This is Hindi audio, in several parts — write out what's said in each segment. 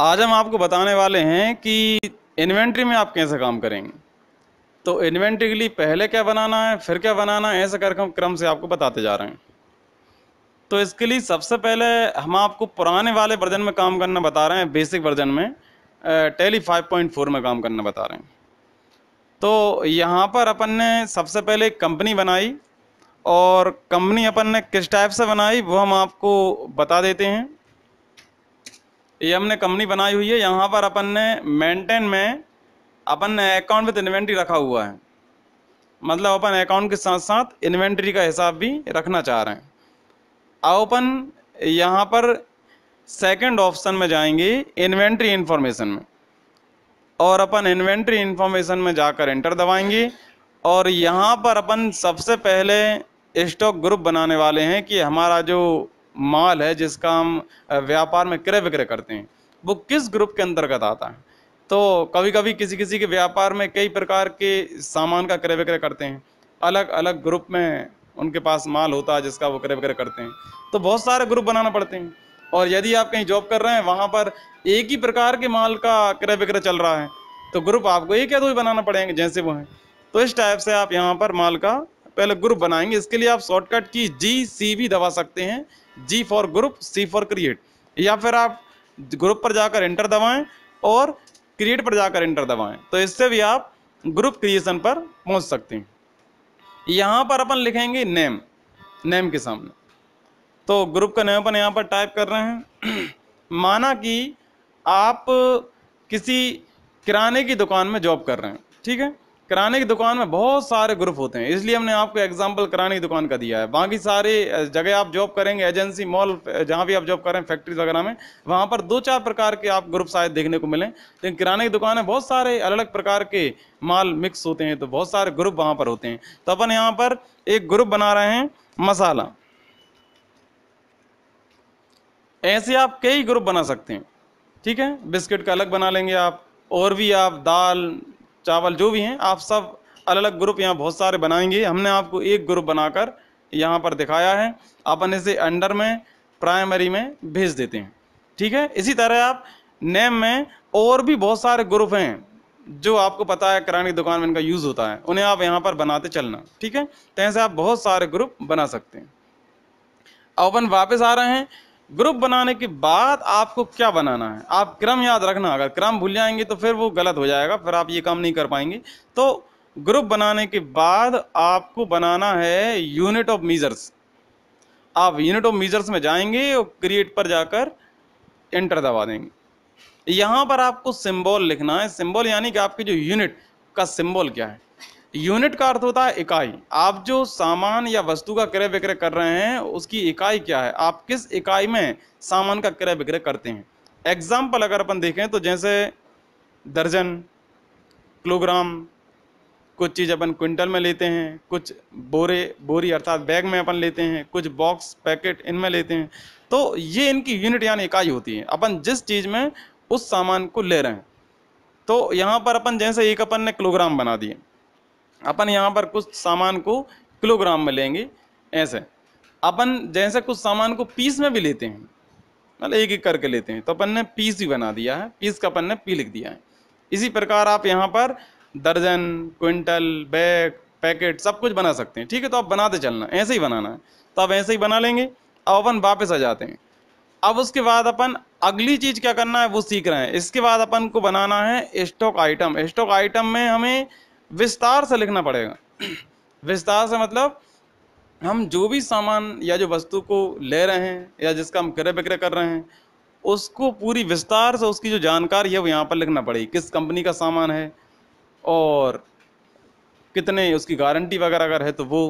आज हम आपको बताने वाले हैं कि इन्वेंट्री में आप कैसे काम करेंगे तो इन्वेंट्री के लिए पहले क्या बनाना है फिर क्या बनाना है ऐसे हम क्रम से आपको बताते जा रहे हैं तो इसके लिए सबसे पहले हम आपको पुराने वाले वर्जन में काम करना बता रहे हैं बेसिक वर्जन में टेली 5.4 में काम करना बता रहे हैं तो यहाँ पर अपन ने सबसे पहले कंपनी बनाई और कंपनी अपन ने किस टाइप से बनाई वो हम आपको बता देते हैं ये हमने कंपनी बनाई हुई है यहाँ पर अपन ने मेंटेन में अपन ने अकाउंट विद इन्वेंट्री रखा हुआ है मतलब अपन अकाउंट के साथ साथ इन्वेंट्री का हिसाब भी रखना चाह रहे हैं अब अपन यहाँ पर सेकंड ऑप्शन में जाएंगे इन्वेंट्री इन्फॉर्मेशन में और अपन इन्वेंट्री इन्फॉर्मेशन में जाकर एंटर दबाएंगे और यहाँ पर अपन सबसे पहले स्टॉक ग्रुप बनाने वाले हैं कि हमारा जो माल है जिसका हम व्यापार में क्रय विक्रय करते हैं वो किस ग्रुप के अंतर्गत आता है तो कभी कभी किसी किसी के व्यापार में कई प्रकार के सामान का क्रय विक्रय करते हैं अलग अलग ग्रुप में उनके पास माल होता है जिसका वो क्रय विक्रय करते हैं तो बहुत सारे ग्रुप बनाना पड़ते हैं और यदि आप कहीं जॉब कर रहे हैं वहाँ पर एक ही प्रकार के माल का क्रय विक्रय चल रहा है तो ग्रुप आपको एक या दो ही बनाना पड़ेंगे जैसे वो हैं तो इस टाइप से आप यहाँ पर माल का पहले ग्रुप बनाएंगे इसके लिए आप शॉर्टकट की जी सी भी दबा सकते हैं G for group C for create या फिर आप ग्रुप पर जाकर इंटर दबाएं और क्रिएट पर जाकर इंटर दबाएं तो इससे भी आप ग्रुप क्रिएशन पर पहुंच सकते हैं यहाँ पर अपन लिखेंगे नेम नेम के सामने तो ग्रुप का नेम अपन यहाँ पर टाइप कर रहे हैं माना कि आप किसी किराने की दुकान में जॉब कर रहे हैं ठीक है किराने की दुकान में बहुत सारे ग्रुप होते हैं इसलिए हमने आपको एग्जाम्पल किराने की दुकान का दिया है बाकी सारे जगह आप जॉब करेंगे एजेंसी मॉल जहाँ भी आप जॉब करें फैक्ट्रीज वगैरह में वहाँ पर दो चार प्रकार के आप ग्रुप शायद देखने को मिलें लेकिन किराने की दुकान में बहुत सारे अलग अलग प्रकार के माल मिक्स होते हैं तो बहुत सारे ग्रुप वहाँ पर होते हैं तो अपन यहाँ पर एक ग्रुप बना रहे हैं मसाला ऐसे आप कई ग्रुप बना सकते हैं ठीक है बिस्किट का अलग बना लेंगे आप और भी आप दाल चावल जो भी हैं आप सब अलग अलग ग्रुप यहाँ बहुत सारे बनाएंगे हमने आपको एक ग्रुप बनाकर यहाँ पर दिखाया है अपन इसे अंडर में प्राइमरी में भेज देते हैं ठीक है इसी तरह आप नेम में और भी बहुत सारे ग्रुप हैं जो आपको पता है किराने की दुकान में इनका यूज़ होता है उन्हें आप यहाँ पर बनाते चलना ठीक है तैसे तो आप बहुत सारे ग्रुप बना सकते हैं अपन वापस आ रहे हैं ग्रुप बनाने के बाद आपको क्या बनाना है आप क्रम याद रखना अगर क्रम भूल जाएंगे तो फिर वो गलत हो जाएगा फिर आप ये काम नहीं कर पाएंगे तो ग्रुप बनाने के बाद आपको बनाना है यूनिट ऑफ मीजर्स आप यूनिट ऑफ मीजर्स में जाएंगे और क्रिएट पर जाकर एंटर दबा देंगे यहाँ पर आपको सिंबल लिखना है सिंबल यानी कि आपके जो यूनिट का सिंबल क्या है यूनिट का अर्थ होता है इकाई आप जो सामान या वस्तु का क्रय विक्रय कर रहे हैं उसकी इकाई क्या है आप किस इकाई में सामान का क्रय विक्रय करते हैं एग्जाम्पल अगर अपन देखें तो जैसे दर्जन किलोग्राम कुछ चीज़ अपन क्विंटल में लेते हैं कुछ बोरे बोरी अर्थात बैग में अपन लेते हैं कुछ बॉक्स पैकेट इनमें लेते हैं तो ये इनकी यूनिट यानी इकाई होती है अपन जिस चीज़ में उस सामान को ले रहे हैं तो यहाँ पर अपन जैसे एक अपन ने किलोग्राम बना दिए अपन यहाँ पर कुछ सामान को किलोग्राम में लेंगे ऐसे अपन जैसे कुछ सामान को पीस में भी लेते हैं मतलब एक एक करके लेते हैं तो अपन ने पीस ही बना दिया है पीस का अपन ने पी लिख दिया है इसी प्रकार आप यहाँ पर दर्जन क्विंटल बैग पैकेट सब कुछ बना सकते हैं ठीक है तो आप बनाते चलना ऐसे ही बनाना है तो आप ऐसे ही बना लेंगे अब अपन वापस आ जाते हैं अब उसके बाद अपन अगली चीज़ क्या करना है वो सीख रहे हैं इसके बाद अपन को बनाना है स्टॉक आइटम स्टॉक आइटम में हमें विस्तार से लिखना पड़ेगा विस्तार से मतलब हम जो भी सामान या जो वस्तु को ले रहे हैं या जिसका हम क्रय विक्रय कर रहे हैं उसको पूरी विस्तार से उसकी जो जानकारी है वो यहाँ पर लिखना पड़ेगी किस कंपनी का सामान है और कितने उसकी गारंटी वगैरह अगर है तो वो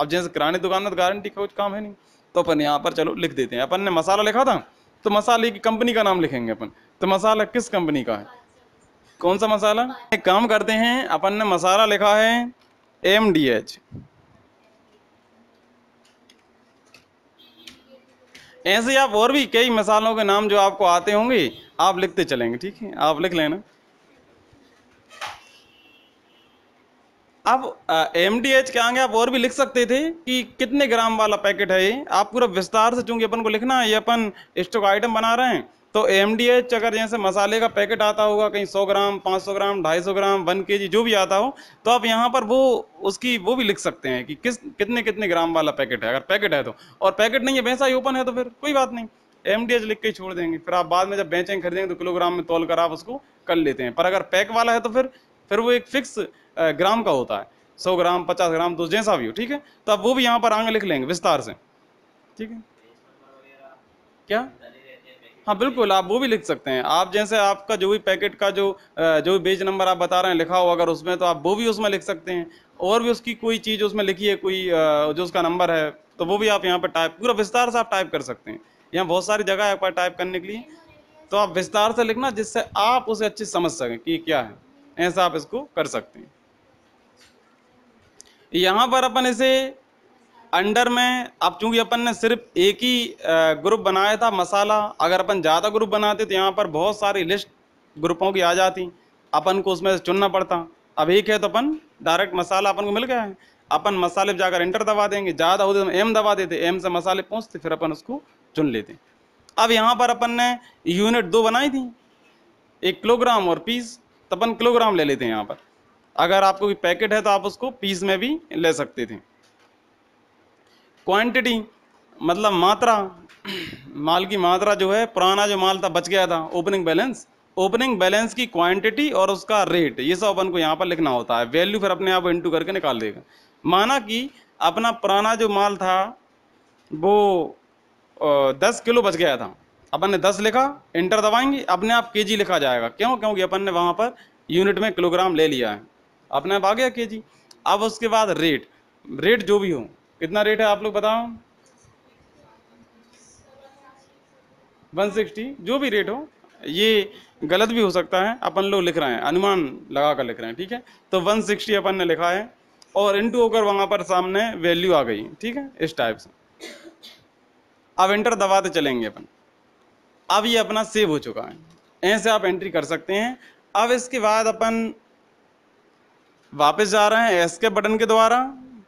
अब जैसे किराने दुकान में तो गारंटी का कुछ काम है नहीं तो अपन यहाँ पर चलो लिख देते हैं अपन ने मसाला लिखा था तो मसाले की कंपनी का नाम लिखेंगे अपन तो मसाला किस कंपनी का है कौन सा मसाला एक काम करते हैं अपन ने मसाला लिखा है एम डी एच ऐसे आप और भी कई मसालों के नाम जो आपको आते होंगे आप लिखते चलेंगे ठीक है आप लिख लेना अब एम डी एच के आगे आप और भी लिख सकते थे कि कितने ग्राम वाला पैकेट है ये आप पूरा विस्तार से चूंकि अपन को लिखना है ये अपन स्टॉक आइटम बना रहे हैं तो एम अगर जैसे मसाले का पैकेट आता होगा कहीं 100 ग्राम 500 ग्राम 250 ग्राम 1 के जो भी आता हो तो आप यहाँ पर वो उसकी वो भी लिख सकते हैं कि किस कितने कितने ग्राम वाला पैकेट है अगर पैकेट है तो और पैकेट नहीं है भैंसा ही ओपन है तो फिर कोई बात नहीं एम लिख के छोड़ देंगे फिर आप बाद में जब बेचेंगे खरीदेंगे तो किलोग्राम में तोल कर आप उसको कर लेते हैं पर अगर पैक वाला है तो फिर फिर वो एक फिक्स ग्राम का होता है सौ ग्राम पचास ग्राम तो जैसा भी हो ठीक है तो आप वो भी यहाँ पर आगे लिख लेंगे विस्तार से ठीक है क्या हाँ बिल्कुल आप वो भी लिख सकते हैं आप जैसे आपका जो भी पैकेट का जो जो भी बेज नंबर आप बता रहे हैं लिखा हो अगर उसमें तो आप वो भी उसमें लिख सकते हैं और भी उसकी कोई चीज़ उसमें लिखी है कोई जो उसका नंबर है तो वो भी आप यहाँ पर टाइप पूरा विस्तार से आप टाइप कर सकते हैं यहाँ बहुत सारी जगह है आप टाइप करने के लिए तो आप विस्तार से लिखना जिससे आप उसे अच्छे समझ सकें कि क्या है ऐसा आप इसको कर सकते हैं यहाँ पर अपन इसे अंडर में अब चूंकि अपन ने सिर्फ एक ही ग्रुप बनाया था मसाला अगर अपन ज़्यादा ग्रुप बनाते तो यहाँ पर बहुत सारी लिस्ट ग्रुपों की आ जाती अपन को उसमें से चुनना पड़ता अब एक है तो अपन डायरेक्ट मसाला अपन को मिल गया है अपन मसाले पर जाकर इंटर दबा देंगे ज़्यादा होते तो एम दबा देते एम से मसाले पहुँचते फिर अपन उसको चुन लेते अब यहाँ पर अपन ने यूनिट दो बनाई थी एक किलोग्राम और पीस तो अपन किलोग्राम ले लेते हैं यहाँ पर अगर आपको कोई पैकेट है तो आप उसको पीस में भी ले सकते थे क्वांटिटी मतलब मात्रा माल की मात्रा जो है पुराना जो माल था बच गया था ओपनिंग बैलेंस ओपनिंग बैलेंस की क्वांटिटी और उसका रेट ये सब अपन को यहाँ पर लिखना होता है वैल्यू फिर अपने आप इंटू करके निकाल देगा माना कि अपना पुराना जो माल था वो दस किलो बच गया था अपन ने दस लिखा इंटर दबाएंगे अपने आप के लिखा जाएगा क्यों क्योंकि अपन ने वहाँ पर यूनिट में किलोग्राम ले लिया है अपने आप आ गया के अब उसके बाद रेट रेट जो भी हो कितना रेट है आप लोग बताओ 160 जो भी रेट हो ये गलत भी हो सकता है अपन लोग लिख रहे हैं अनुमान लगा कर लिख रहे हैं ठीक है तो 160 अपन ने लिखा है और इंटू होकर वहां पर सामने वैल्यू आ गई ठीक है इस टाइप से अब एंटर दबाते चलेंगे अपन अब ये अपना सेव हो चुका है ऐसे आप एंट्री कर सकते हैं अब इसके बाद अपन वापस जा रहे हैं एस के बटन के द्वारा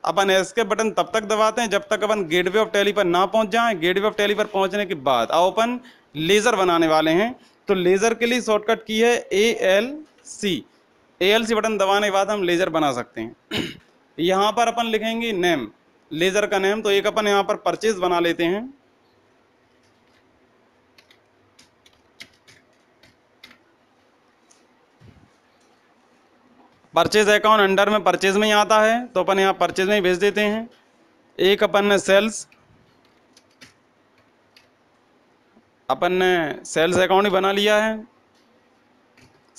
अपन एस्केप बटन तब तक दबाते हैं जब तक अपन गेटवे ऑफ टैली पर ना पहुंच जाएं गेटवे ऑफ टैली पर पहुंचने के बाद अब अपन लेज़र बनाने वाले हैं तो लेज़र के लिए शॉर्टकट की है A L C A L C button दबाने के बाद हम लेज़र बना सकते हैं यहाँ पर अपन लिखेंगे नेम लेज़र का नेम तो एक अपन यहाँ पर परचेज बना लेते हैं परचेज अकाउंट अंडर में परचेज में ही आता है तो अपन यहाँ परचेज में ही भेज देते हैं एक अपन ने सेल्स अपन ने सेल्स अकाउंट ही बना लिया है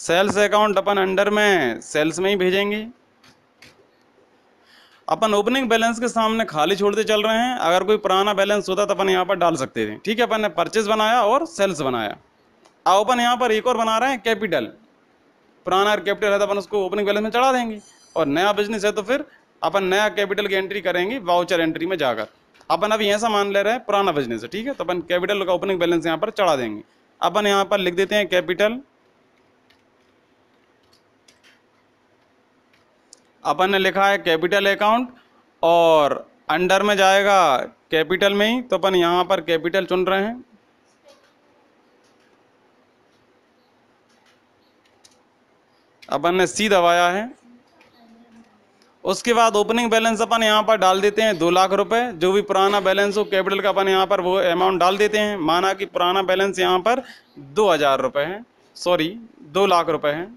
सेल्स अकाउंट अपन अंडर में सेल्स में ही भेजेंगे अपन ओपनिंग बैलेंस के सामने खाली छोड़ते चल रहे हैं अगर कोई पुराना बैलेंस होता तो अपन यहाँ पर डाल सकते थे ठीक है अपन ने परचेज बनाया और सेल्स बनाया अब अपन यहाँ पर एक और बना रहे हैं कैपिटल पुराना कैपिटल है तो अपन उसको ओपनिंग बैलेंस में चढ़ा देंगे और नया बिजनेस है तो फिर अपन नया कैपिटल की एंट्री करेंगे वाउचर एंट्री में जाकर अपन अभी ऐसा मान ले रहे हैं पुराना बिजनेस है ठीक है तो अपन कैपिटल का ओपनिंग बैलेंस यहाँ पर चढ़ा देंगे अपन यहाँ पर लिख देते हैं कैपिटल अपन ने लिखा है कैपिटल अकाउंट और अंडर में जाएगा कैपिटल में ही तो अपन यहाँ पर कैपिटल चुन रहे हैं अपन ने सी दबाया है उसके बाद ओपनिंग बैलेंस अपन यहाँ पर डाल देते हैं दो लाख रुपए जो भी पुराना बैलेंस हो कैपिटल का अपन यहाँ पर वो अमाउंट डाल देते हैं माना कि पुराना बैलेंस यहाँ पर दो हज़ार रुपये है सॉरी दो लाख रुपए है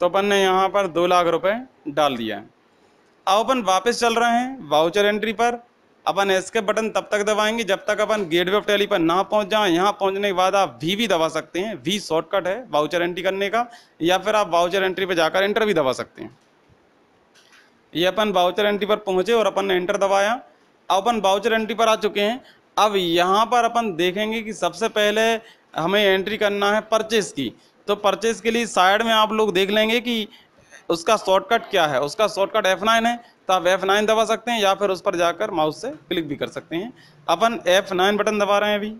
तो अपन ने यहाँ पर दो लाख रुपए डाल दिया अब अपन वापस चल रहे हैं वाउचर एंट्री पर अपन एस्केप बटन तब तक दबाएंगे जब तक अपन गेटवे ऑफ टैली पर ना पहुंच जाएं यहाँ पहुंचने के बाद आप वी भी दबा सकते हैं वी शॉर्टकट है वाउचर एंट्री करने का या फिर आप वाउचर एंट्री पर जाकर एंटर भी दबा सकते हैं ये अपन वाउचर एंट्री पर पहुंचे और अपन ने एंटर दबाया अब अपन वाउचर एंट्री पर आ चुके हैं अब यहाँ पर अपन देखेंगे कि सबसे पहले हमें एंट्री करना है परचेस की तो परचेस के लिए साइड में आप लोग देख लेंगे कि उसका शॉर्टकट क्या है उसका शॉर्टकट एफ नाइन है तो आप एफ नाइन दबा सकते हैं या फिर उस पर जाकर माउस से क्लिक भी कर सकते हैं अपन एफ नाइन बटन दबा रहे हैं अभी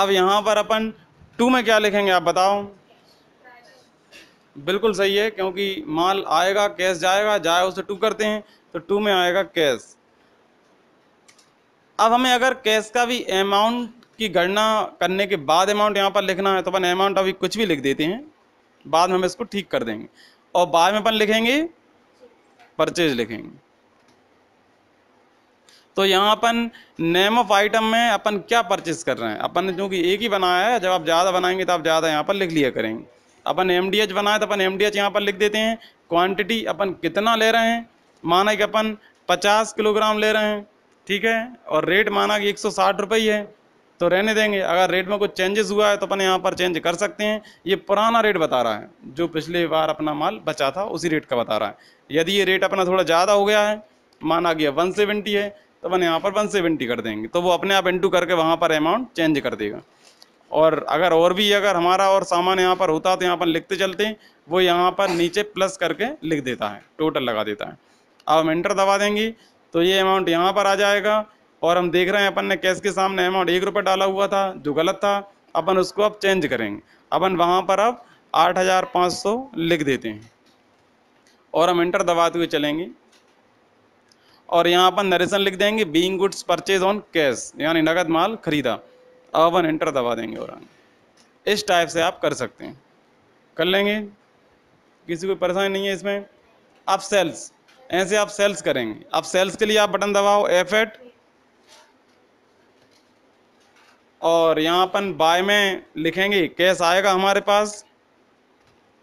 अब यहाँ पर अपन टू में क्या लिखेंगे आप बताओ बिल्कुल सही है क्योंकि माल आएगा कैश जाएगा जाए उसे टू करते हैं तो टू में आएगा कैश अब हमें अगर कैश का भी अमाउंट की गणना करने के बाद अमाउंट यहाँ पर लिखना है तो अपन अमाउंट अभी कुछ भी लिख देते हैं बाद में हम इसको ठीक कर देंगे और बाद में अपन लिखेंगे परचेज लिखेंगे तो यहाँ अपन नेम ऑफ आइटम में अपन क्या परचेज कर रहे हैं अपन ने चूँकि एक ही बनाया है जब आप ज़्यादा बनाएंगे तो आप ज़्यादा यहाँ पर लिख लिया करेंगे अपन एम डी एच बनाए तो अपन एम डी एच यहाँ पर लिख देते हैं क्वांटिटी अपन कितना ले रहे हैं माना कि अपन पचास किलोग्राम ले रहे हैं ठीक है और रेट माना कि एक सौ साठ रुपये है तो रहने देंगे अगर रेट में कुछ चेंजेस हुआ है तो अपन यहाँ पर चेंज कर सकते हैं ये पुराना रेट बता रहा है जो पिछले बार अपना माल बचा था उसी रेट का बता रहा है यदि ये रेट अपना थोड़ा ज़्यादा हो गया है माना गया वन सेवेंटी है तो अपन यहाँ पर वन सेवेंटी कर देंगे तो वो अपने आप इंटू करके वहाँ पर अमाउंट चेंज कर देगा और अगर और भी अगर हमारा और सामान यहाँ पर होता तो यहाँ पर लिखते चलते वो यहाँ पर नीचे प्लस करके लिख देता है टोटल लगा देता है अब हम इंटर दबा देंगे तो ये अमाउंट यहाँ पर आ जाएगा और हम देख रहे हैं अपन ने कैश के सामने अमाउंट एक रुपये डाला हुआ था जो गलत था अपन उसको अब चेंज करेंगे अपन वहाँ पर अब आठ हज़ार पाँच सौ लिख देते हैं और हम इंटर दबाते हुए चलेंगे और यहाँ अपन नरेशन लिख देंगे being goods purchase on cash यानी नगद माल खरीदा अब अपन इंटर दबा देंगे और इस टाइप से आप कर सकते हैं कर लेंगे किसी को परेशानी नहीं है इसमें आप सेल्स ऐसे आप सेल्स करेंगे आप सेल्स के लिए आप बटन दबाओ एफ एट और यहाँ अपन बाय में लिखेंगे कैश आएगा हमारे पास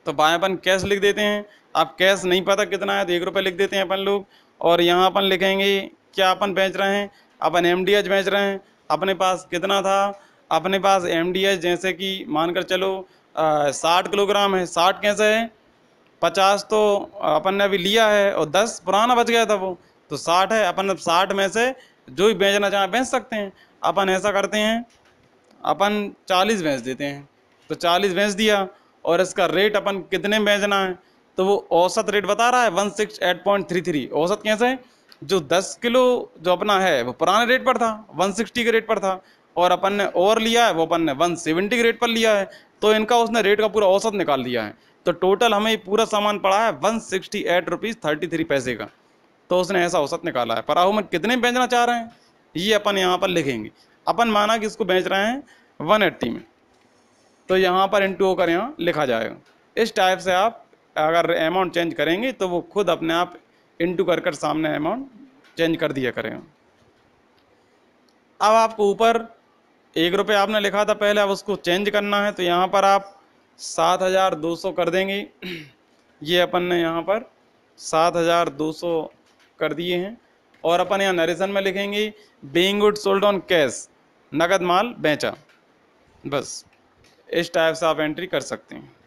तो बाय अपन कैश लिख देते हैं अब कैश नहीं पता कितना है तो एक रुपये लिख देते हैं अपन लोग और यहाँ अपन लिखेंगे क्या अपन बेच रहे हैं अपन एम बेच रहे हैं अपने पास कितना था अपने पास एम जैसे कि मानकर चलो साठ किलोग्राम है साठ कैसे है पचास तो अपन ने अभी लिया है और दस पुराना बच गया था वो तो साठ है अपन साठ में से जो भी बेचना चाहें बेच सकते हैं अपन ऐसा करते हैं अपन चालीस भैंस देते हैं तो चालीस भैंस दिया और इसका रेट अपन कितने में बेचना है तो वो औसत रेट बता रहा है one six eight point three three औसत कैसे है जो दस किलो जो अपना है वो पुराने रेट पर था वन सिक्सटी के रेट पर था और अपन ने और लिया है वो अपन ने वन सेवेंटी के रेट पर लिया है तो इनका उसने रेट का पूरा औसत निकाल दिया है तो टोटल हमें पूरा सामान पड़ा है one sixty eight rupees thirty three पैसे का तो उसने ऐसा औसत निकाला है पर में कितने बेचना चाह रहे हैं ये अपन यहाँ पर लिखेंगे अपन माना कि इसको बेच रहे हैं 180 में तो यहाँ पर इन टू होकर यहाँ लिखा जाएगा इस टाइप से आप अगर अमाउंट चेंज करेंगे तो वो खुद अपने आप इंटू कर कर सामने अमाउंट चेंज कर दिया करेगा अब आपको ऊपर एक रुपये आपने लिखा था पहले अब उसको चेंज करना है तो यहाँ पर आप सात हज़ार दो सौ कर देंगे ये अपन ने यहाँ पर सात हज़ार दो सौ कर दिए हैं और अपन यहाँ नरेशन में लिखेंगे being good sold on cash नकद माल बेचा बस इस टाइप से आप एंट्री कर सकते हैं